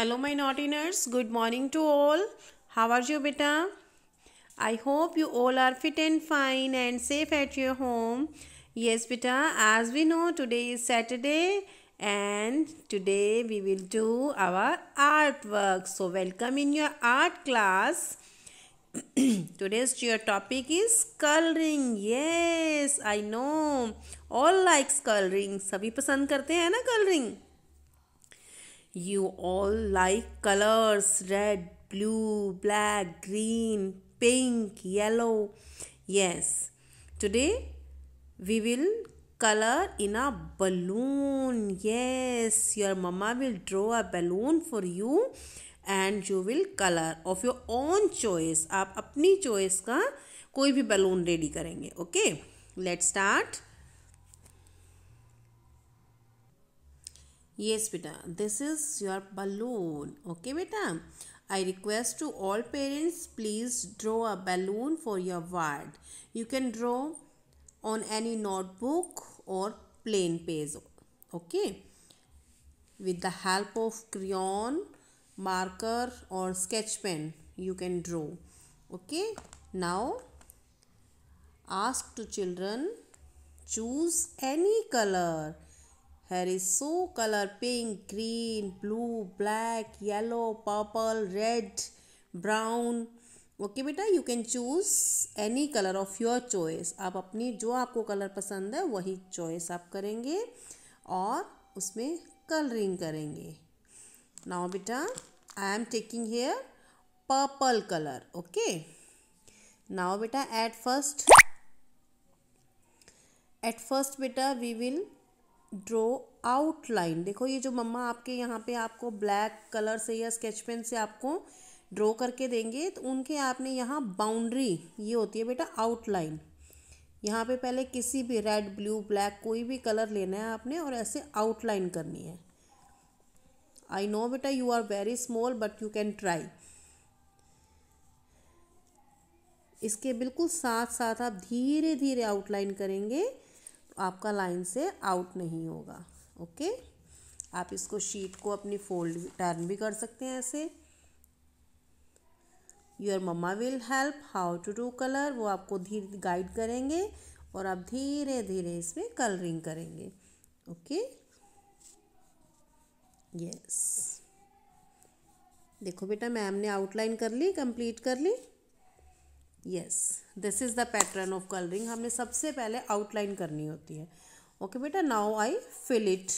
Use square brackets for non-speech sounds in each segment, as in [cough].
hello my naughtiners good morning to all how are you beta i hope you all are fit and fine and safe at your home yes beta as we know today is saturday and today we will do our artwork so welcome in your art class [clears throat] today's your topic is coloring yes i know all likes coloring सभी पसंद करते हैं ना coloring you all like colours red blue black green pink yellow yes today we will colour in a balloon yes your mamma will draw a balloon for you and you will colour of your own choice आप अपनी choice का कोई भी balloon ready करेंगे okay let start Yes, beta, this is your balloon. Okay, beta. I request to all parents, please draw a balloon for your ward. You can draw on any notebook or plain page. Okay. With the help of crayon, marker or sketch pen, you can draw. Okay. Now, ask to children, choose any color Here is so color pink, green, blue, black, yellow, purple, red, brown. Okay बेटा you can choose any colour of your choice आप अपनी जो आपको colour पसंद है वही choice आप करेंगे और उसमें कलरिंग करेंगे नाउ बेटा I am taking here purple colour okay now बेटा एट फर्स्ट एट फर्स्ट बेटा वी विल ड्रो आउटलाइन देखो ये जो मम्मा आपके यहाँ पे आपको ब्लैक कलर से या स्केच पेन से आपको ड्रॉ करके देंगे तो उनके आपने यहाँ बाउंड्री ये होती है बेटा आउटलाइन यहाँ पे पहले किसी भी रेड ब्लू ब्लैक कोई भी कलर लेना है आपने और ऐसे आउटलाइन करनी है आई नो बेटा you are very small but you can try इसके बिल्कुल साथ साथ आप धीरे धीरे आउटलाइन करेंगे आपका लाइन से आउट नहीं होगा ओके आप इसको शीट को अपनी फोल्ड टर्न भी कर सकते हैं ऐसे your mamma will help how to do colour वो आपको धीरे गाइड करेंगे और आप धीरे धीरे इसमें कलरिंग करेंगे ओके यस देखो बेटा मैम ने आउटलाइन कर ली कंप्लीट कर ली yes this is the pattern of colouring हमें सबसे पहले आउटलाइन करनी होती है ओके बेटा now I fill it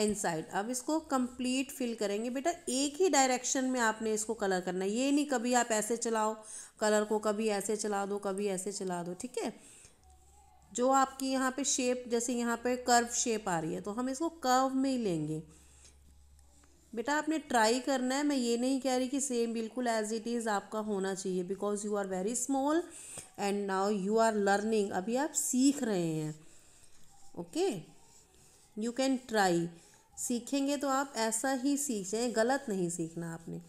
inside अब इसको कंप्लीट फिल करेंगे बेटा एक ही डायरेक्शन में आपने इसको कलर करना है ये नहीं कभी आप ऐसे चलाओ कलर को कभी ऐसे चला दो कभी ऐसे चला दो ठीक है जो आपकी यहाँ पे शेप जैसे यहाँ पे कर्व शेप आ रही है तो हम इसको कर्व में ही लेंगे बेटा आपने ट्राई करना है मैं ये नहीं कह रही कि सेम बिल्कुल एज इट इज़ आपका होना चाहिए because you are very small and now you are learning अभी आप सीख रहे हैं ओके यू कैन ट्राई सीखेंगे तो आप ऐसा ही सीख जाए गलत नहीं सीखना आपने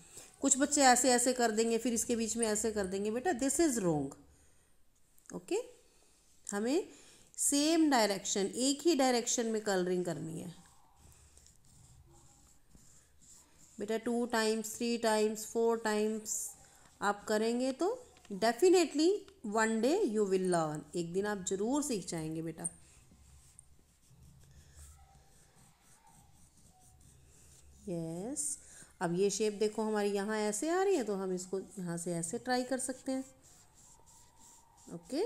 कुछ बच्चे ऐसे ऐसे कर देंगे फिर इसके बीच में ऐसे कर देंगे बेटा दिस इज़ रोंग ओके हमें सेम डायरेक्शन एक ही डायरेक्शन में कलरिंग करनी है बेटा two times three times four times आप करेंगे तो definitely one day you will learn एक दिन आप ज़रूर सीख जाएंगे बेटा यस अब ये शेप देखो हमारी यहाँ ऐसे आ रही है तो हम इसको यहाँ से ऐसे ट्राई कर सकते हैं ओके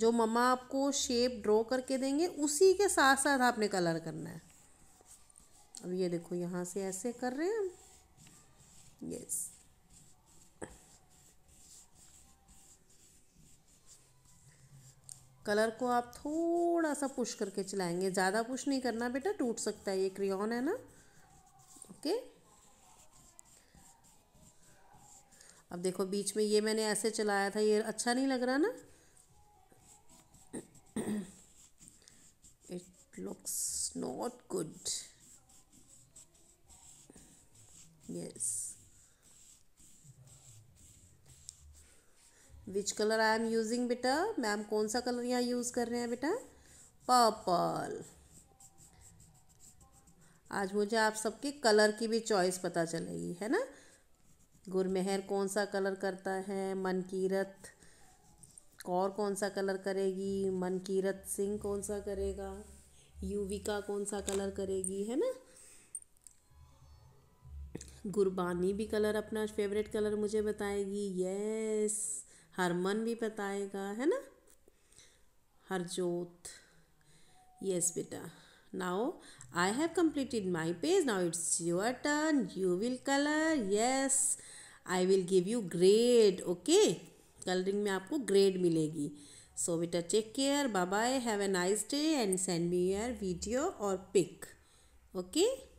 जो मम्मा आपको शेप ड्रॉ करके देंगे उसी के साथ साथ आपने कलर करना है अब ये देखो यहाँ से ऐसे कर रहे हैं हम यस कलर को आप थोड़ा सा पुश करके चलाएंगे ज़्यादा पुश नहीं करना बेटा टूट सकता है ये क्रियॉन है ना ओके अब देखो बीच में ये मैंने ऐसे चलाया था ये अच्छा नहीं लग रहा ना it looks not good yes which colour I am using बेटा मैम कौन सा कलर यहाँ यूज़ कर रहे हैं बेटा पर्पल आज मुझे आप सबके कलर की भी चॉइस पता चलेगी है ना गुरमेहर कौन सा कलर करता है मनकीरत कौर कौन सा कलर करेगी मनकीरत सिंह कौन सा करेगा युविका कौन सा कलर करेगी है ना गुरबानी भी कलर अपना फेवरेट कलर मुझे बताएगी यस हरमन भी बताएगा है ना हरजोत यस बेटा now I have completed my page now it's your turn you will colour yes I will give you grade okay colouring में आपको ग्रेड मिलेगी सो बेटा take care bye bye have a nice day and send me your video और pic okay okay?